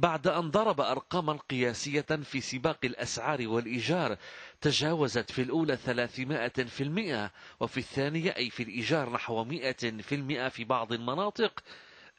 بعد أن ضرب أرقاما قياسية في سباق الأسعار والإيجار تجاوزت في الأولى 300 وفي الثانية أي في الإيجار نحو 100 في بعض المناطق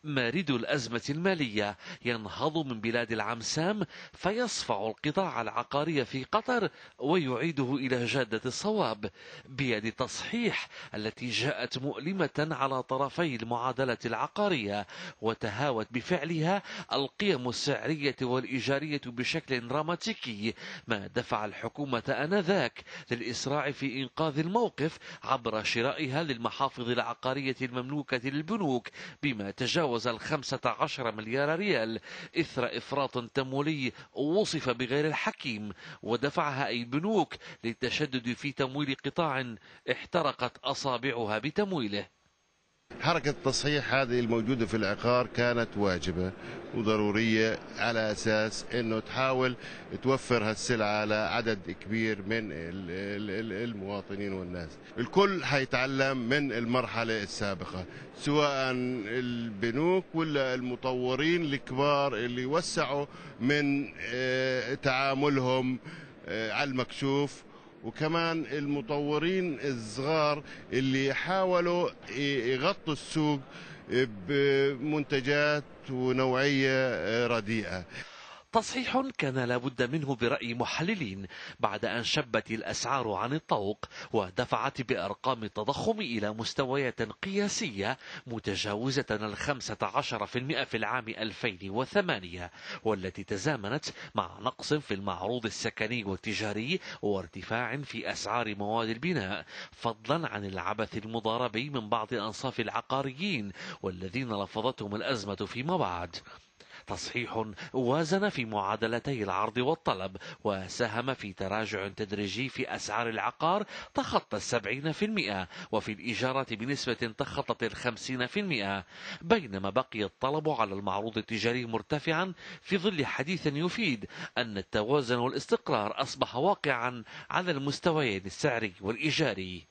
مارد الأزمة المالية ينهض من بلاد العمسام فيصفع القطاع العقاري في قطر ويعيده إلى جادة الصواب بيد التصحيح التي جاءت مؤلمة على طرفي المعادلة العقارية وتهاوت بفعلها القيم السعرية والإيجارية بشكل دراماتيكي ما دفع الحكومة آنذاك للإسراع في إنقاذ الموقف عبر شرائها للمحافظ العقارية المملوكة للبنوك بما تجاوز تجاوز الخمسة عشر مليار ريال إثر إفراط تمويلي وصف بغير الحكيم ودفعها أي بنوك للتشدد في تمويل قطاع احترقت أصابعها بتمويله حركة التصحيح هذه الموجودة في العقار كانت واجبة وضرورية على أساس أنه تحاول توفر هالسلعة على عدد كبير من المواطنين والناس الكل حيتعلم من المرحلة السابقة سواء البنوك ولا المطورين الكبار اللي وسعوا من آه، تعاملهم آه، على المكشوف وكمان المطورين الصغار اللي حاولوا يغطوا السوق بمنتجات ونوعيه رديئه تصحيح كان لابد منه برأي محللين بعد أن شبت الأسعار عن الطوق ودفعت بأرقام التضخم إلى مستويات قياسية متجاوزة الخمسة عشر في المئة في العام 2008 والتي تزامنت مع نقص في المعروض السكني والتجاري وارتفاع في أسعار مواد البناء فضلا عن العبث المضاربي من بعض أنصاف العقاريين والذين لفظتهم الأزمة فيما بعد تصحيح وازن في معادلتي العرض والطلب وساهم في تراجع تدريجي في أسعار العقار تخطى السبعين في المئة وفي الإجارة بنسبة تخطت الخمسين في المئة بينما بقي الطلب على المعروض التجاري مرتفعا في ظل حديث يفيد أن التوازن والاستقرار أصبح واقعا على المستويين السعري والإيجاري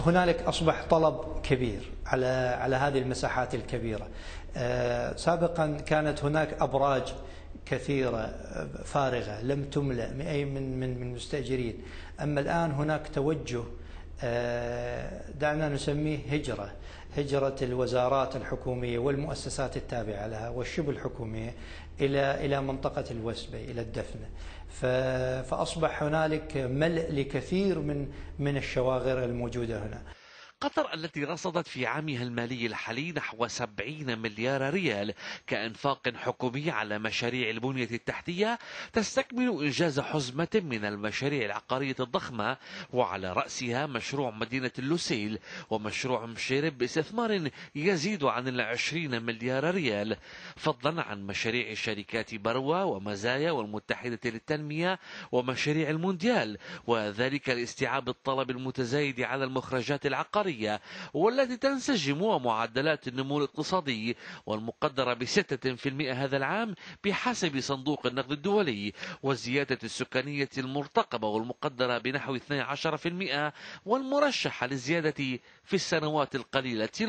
هنالك اصبح طلب كبير على على هذه المساحات الكبيره. آه، سابقا كانت هناك ابراج كثيره آه، فارغه لم تملا من اي من من المستاجرين، اما الان هناك توجه آه، دعنا نسميه هجرة هجرة الوزارات الحكومية والمؤسسات التابعة لها والشبه الحكومية إلى إلى منطقة الوسبة إلى الدفنة فأصبح هنالك ملء لكثير من من الشواغر الموجودة هنا قطر التي رصدت في عامها المالي الحالي نحو 70 مليار ريال كإنفاق حكومي على مشاريع البنية التحتية تستكمل إنجاز حزمة من المشاريع العقارية الضخمة وعلى رأسها مشروع مدينة اللوسيل ومشروع مشيرب باستثمار يزيد عن ال 20 مليار ريال فضلا عن مشاريع شركات بروا ومزايا والمتحدة للتنمية ومشاريع المونديال وذلك لاستيعاب الطلب المتزايد على المخرجات العقارية القارية والتي تنسجم ومعدلات النمو الاقتصادي والمقدرة بستة في المئة هذا العام بحسب صندوق النقد الدولي والزيادة السكانية المرتقبة والمقدرة بنحو 12% والمرشحة للزيادة في السنوات القليلة